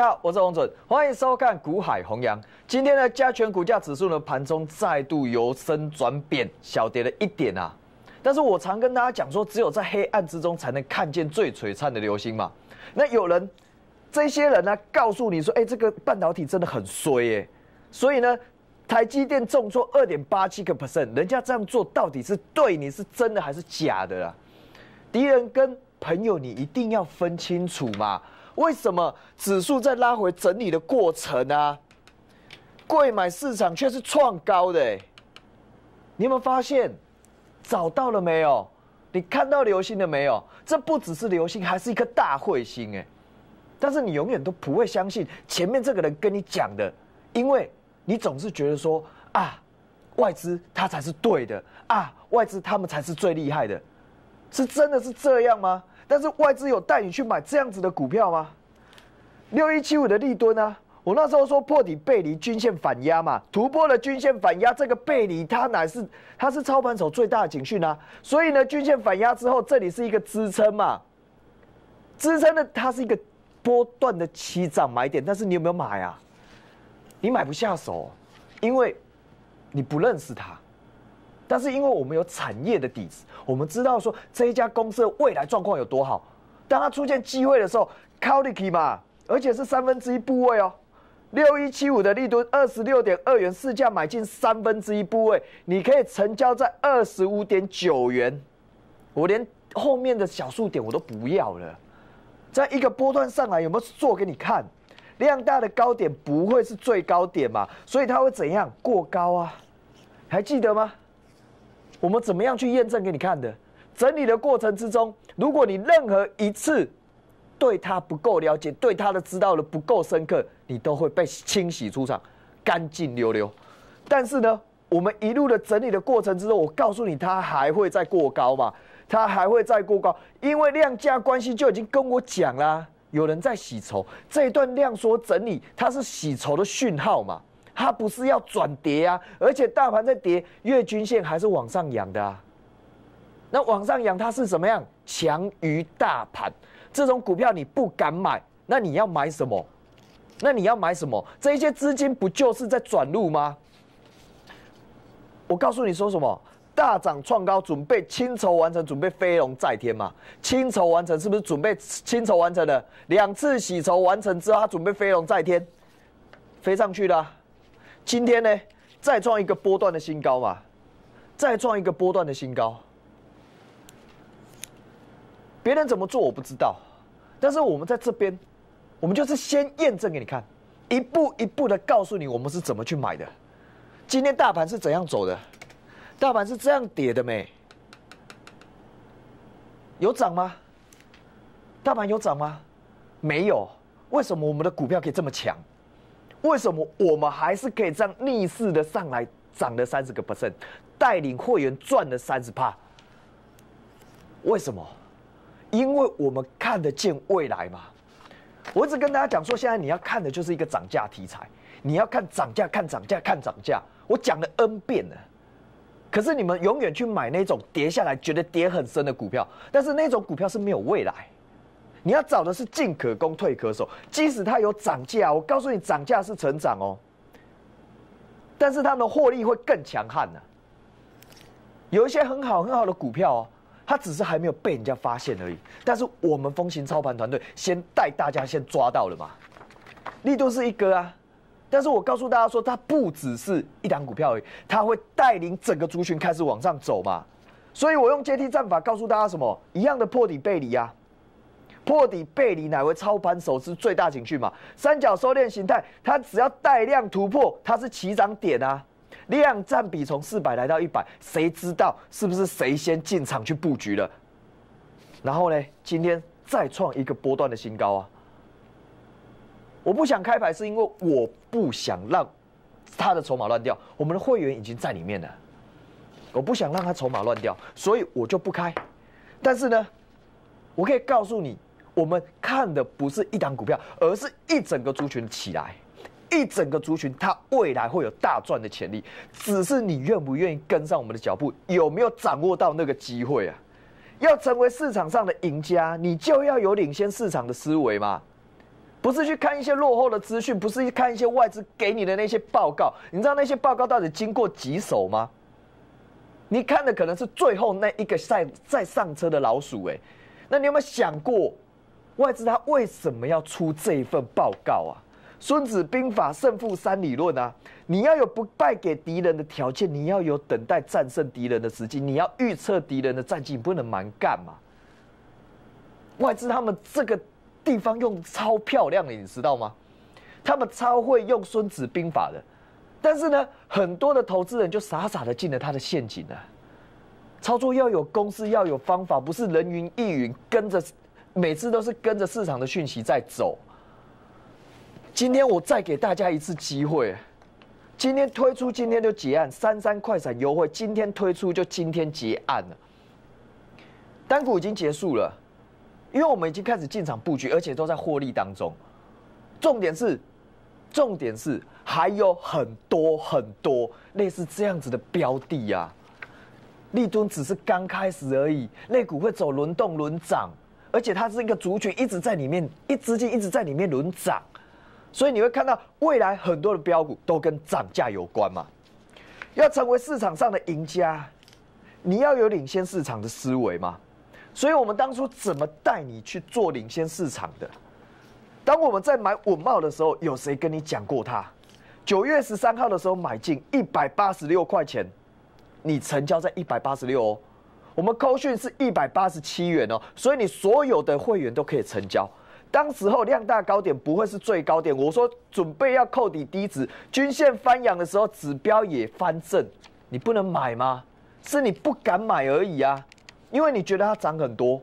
家好，我是王准，欢迎收看《股海弘扬》。今天的加权股价指数呢，盘中再度由升转贬，小跌了一点啊。但是我常跟大家讲说，只有在黑暗之中才能看见最璀璨的流星嘛。那有人，这些人呢，告诉你说，哎，这个半导体真的很衰，耶！」所以呢，台积电重挫二点八七个 percent，人家这样做到底是对你是真的还是假的啊？敌人跟朋友，你一定要分清楚嘛。为什么指数在拉回整理的过程啊，贵买市场却是创高的？你有没有发现？找到了没有？你看到流星了没有？这不只是流星，还是一颗大彗星哎！但是你永远都不会相信前面这个人跟你讲的，因为你总是觉得说啊，外资它才是对的啊，外资他们才是最厉害的，是真的是这样吗？但是外资有带你去买这样子的股票吗？六一七五的利吨啊，我那时候说破底背离均线反压嘛，突破了均线反压这个背离，它乃是它是操盘手最大的警讯啊。所以呢，均线反压之后，这里是一个支撑嘛，支撑呢它是一个波段的起涨买点，但是你有没有买啊？你买不下手，因为你不认识它。但是因为我们有产业的底子，我们知道说这一家公司未来状况有多好。当它出现机会的时候 c a l i k y 嘛，而且是三分之一部位哦，六一七五的利吨二十六点二元市价买进三分之一部位，你可以成交在二十五点九元，我连后面的小数点我都不要了。在一个波段上来有没有做给你看？量大的高点不会是最高点嘛，所以它会怎样？过高啊，还记得吗？我们怎么样去验证给你看的？整理的过程之中，如果你任何一次对它不够了解，对它的知道的不够深刻，你都会被清洗出场，干净溜溜。但是呢，我们一路的整理的过程之中，我告诉你，它还会再过高嘛？它还会再过高，因为量价关系就已经跟我讲啦，有人在洗筹，这一段量缩整理，它是洗筹的讯号嘛。它不是要转跌啊，而且大盘在跌，月均线还是往上扬的啊。那往上扬，它是什么样？强于大盘这种股票你不敢买，那你要买什么？那你要买什么？这些资金不就是在转路吗？我告诉你说什么？大涨创高，准备清筹完成，准备飞龙在天嘛？清筹完成是不是准备清筹完成的？两次洗筹完成之后，它准备飞龙在天，飞上去的。今天呢，再创一个波段的新高嘛，再创一个波段的新高。别人怎么做我不知道，但是我们在这边，我们就是先验证给你看，一步一步的告诉你我们是怎么去买的。今天大盘是怎样走的？大盘是这样跌的没？有涨吗？大盘有涨吗？没有。为什么我们的股票可以这么强？为什么我们还是可以这样逆势的上来涨了三十个 percent，带领会员赚了三十帕？为什么？因为我们看得见未来嘛。我一直跟大家讲说，现在你要看的就是一个涨价题材，你要看涨价，看涨价，看涨价。我讲了 n 遍了，可是你们永远去买那种跌下来觉得跌很深的股票，但是那种股票是没有未来。你要找的是进可攻退可守，即使它有涨价，我告诉你涨价是成长哦。但是们的获利会更强悍呢。有一些很好很好的股票哦，它只是还没有被人家发现而已。但是我们风行操盘团队先带大家先抓到了嘛。力度是一哥啊，但是我告诉大家说，它不只是一档股票而已，它会带领整个族群开始往上走嘛。所以我用阶梯战法告诉大家什么，一样的破底背离啊。破底背离乃为操盘手之最大情讯嘛？三角收敛形态，它只要带量突破，它是起涨点啊。量占比从四百来到一百，谁知道是不是谁先进场去布局了？然后呢，今天再创一个波段的新高啊！我不想开牌，是因为我不想让他的筹码乱掉。我们的会员已经在里面了，我不想让他筹码乱掉，所以我就不开。但是呢，我可以告诉你。我们看的不是一档股票，而是一整个族群起来，一整个族群它未来会有大赚的潜力，只是你愿不愿意跟上我们的脚步，有没有掌握到那个机会啊？要成为市场上的赢家，你就要有领先市场的思维嘛，不是去看一些落后的资讯，不是看一些外资给你的那些报告，你知道那些报告到底经过几手吗？你看的可能是最后那一个赛在上车的老鼠，诶，那你有没有想过？外资他为什么要出这一份报告啊？孙子兵法胜负三理论啊！你要有不败给敌人的条件，你要有等待战胜敌人的时机，你要预测敌人的战绩，不能蛮干嘛？外资他们这个地方用超漂亮的，你知道吗？他们超会用孙子兵法的，但是呢，很多的投资人就傻傻的进了他的陷阱啊！操作要有公式，要有方法，不是人云亦云，跟着。每次都是跟着市场的讯息在走。今天我再给大家一次机会，今天推出，今天就结案。三三快闪优惠，今天推出就今天结案了。单股已经结束了，因为我们已经开始进场布局，而且都在获利当中。重点是，重点是还有很多很多类似这样子的标的啊。立敦只是刚开始而已，那股会走轮动轮涨。而且它是一个族群一直在里面，一直劲一直在里面轮涨，所以你会看到未来很多的标股都跟涨价有关嘛。要成为市场上的赢家，你要有领先市场的思维嘛。所以我们当初怎么带你去做领先市场的？当我们在买稳茂的时候，有谁跟你讲过它？九月十三号的时候买进一百八十六块钱，你成交在一百八十六哦。我们扣讯是一百八十七元哦，所以你所有的会员都可以成交。当时候量大高点不会是最高点，我说准备要扣底低值，均线翻阳的时候，指标也翻正，你不能买吗？是你不敢买而已啊，因为你觉得它涨很多。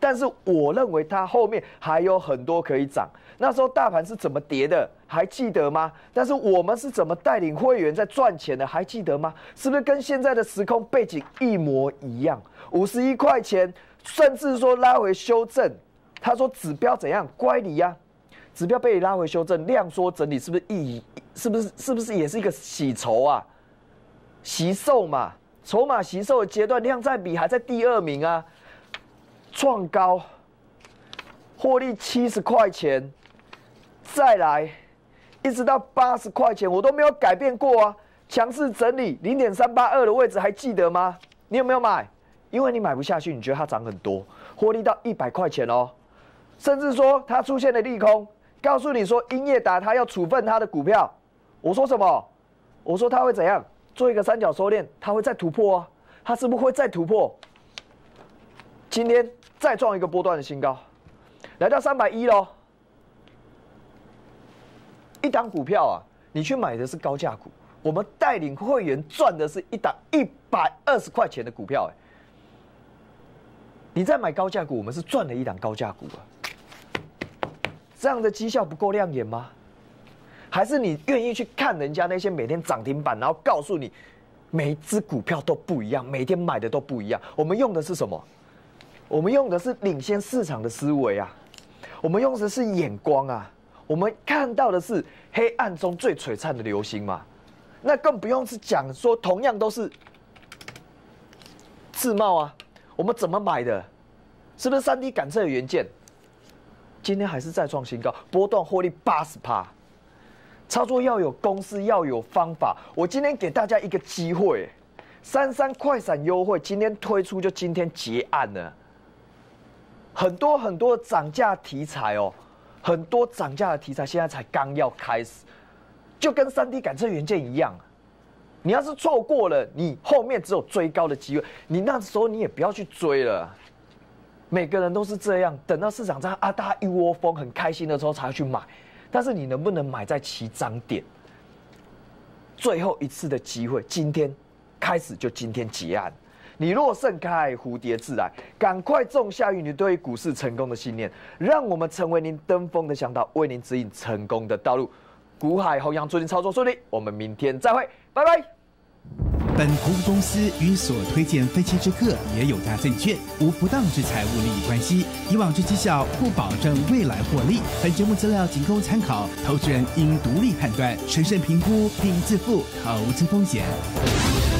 但是我认为它后面还有很多可以涨。那时候大盘是怎么跌的，还记得吗？但是我们是怎么带领会员在赚钱的，还记得吗？是不是跟现在的时空背景一模一样？五十一块钱，甚至说拉回修正，他说指标怎样乖离呀？指标被你拉回修正，量缩整理，是不是意义？是不是是不是也是一个洗筹啊？洗售嘛，筹码洗售的阶段，量占比还在第二名啊。创高，获利七十块钱，再来，一直到八十块钱，我都没有改变过啊。强势整理零点三八二的位置，还记得吗？你有没有买？因为你买不下去，你觉得它涨很多，获利到一百块钱哦。甚至说它出现了利空，告诉你说英业达它要处分它的股票，我说什么？我说它会怎样？做一个三角收敛，它会再突破啊。它是不是会再突破？今天。再创一个波段的新高，来到三百一喽。一档股票啊，你去买的是高价股，我们带领会员赚的是一档一百二十块钱的股票，哎，你在买高价股，我们是赚了一档高价股啊。这样的绩效不够亮眼吗？还是你愿意去看人家那些每天涨停板，然后告诉你，每一只股票都不一样，每天买的都不一样？我们用的是什么？我们用的是领先市场的思维啊，我们用的是眼光啊，我们看到的是黑暗中最璀璨的流星嘛。那更不用是讲说，同样都是自贸啊，我们怎么买的？是不是三 D 感测的元件？今天还是再创新高，波段获利八十趴。操作要有公式，要有方法。我今天给大家一个机会，三三快闪优惠，今天推出就今天结案了。很多很多涨价题材哦，很多涨价的题材现在才刚要开始，就跟三 D 赶车元件一样，你要是错过了，你后面只有追高的机会，你那时候你也不要去追了。每个人都是这样，等到市场在啊，大家一窝蜂很开心的时候才会去买，但是你能不能买在起涨点？最后一次的机会，今天开始就今天结案。你若盛开，蝴蝶自来。赶快种下与你对于股市成功的信念，让我们成为您登峰的向导，为您指引成功的道路。股海弘扬，祝您操作顺利。我们明天再会，拜拜。本投资公司与所推荐分期之客也有大证券无不当之财务利益关系。以往之绩效不保证未来获利。本节目资料仅供参考，投资人应独立判断、审慎评估并自负投资风险。